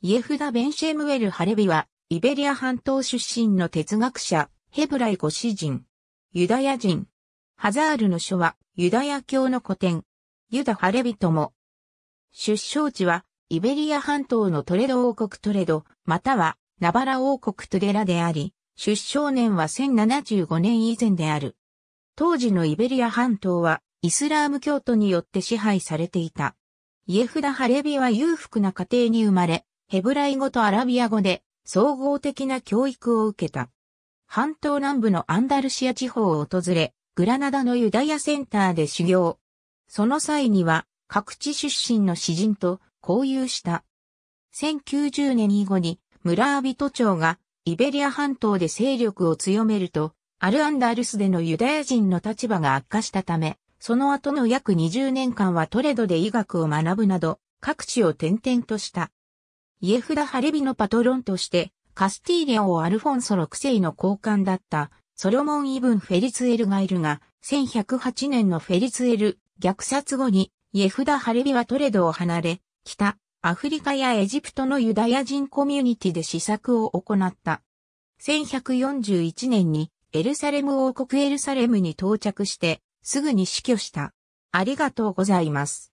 イエフダ・ベンシェムウェル・ハレビは、イベリア半島出身の哲学者、ヘブライ語詩人、ユダヤ人。ハザールの書は、ユダヤ教の古典、ユダ・ハレビとも。出生地は、イベリア半島のトレド王国トレド、または、ナバラ王国トゥデラであり、出生年は1075年以前である。当時のイベリア半島は、イスラーム教徒によって支配されていた。イエフダ・ハレビは裕福な家庭に生まれ、ヘブライ語とアラビア語で総合的な教育を受けた。半島南部のアンダルシア地方を訪れ、グラナダのユダヤセンターで修行。その際には、各地出身の詩人と交友した。1090年以後に、村人町がイベリア半島で勢力を強めると、アルアンダルスでのユダヤ人の立場が悪化したため、その後の約20年間はトレドで医学を学ぶなど、各地を転々とした。イエフダ・ハレビのパトロンとして、カスティーリアをアルフォンソ6世の交換だった、ソロモン・イブン・フェリツエルがいるが、1108年のフェリツエル、虐殺後に、イエフダ・ハレビはトレドを離れ、北、アフリカやエジプトのユダヤ人コミュニティで試作を行った。1141年にエルサレム王国エルサレムに到着して、すぐに死去した。ありがとうございます。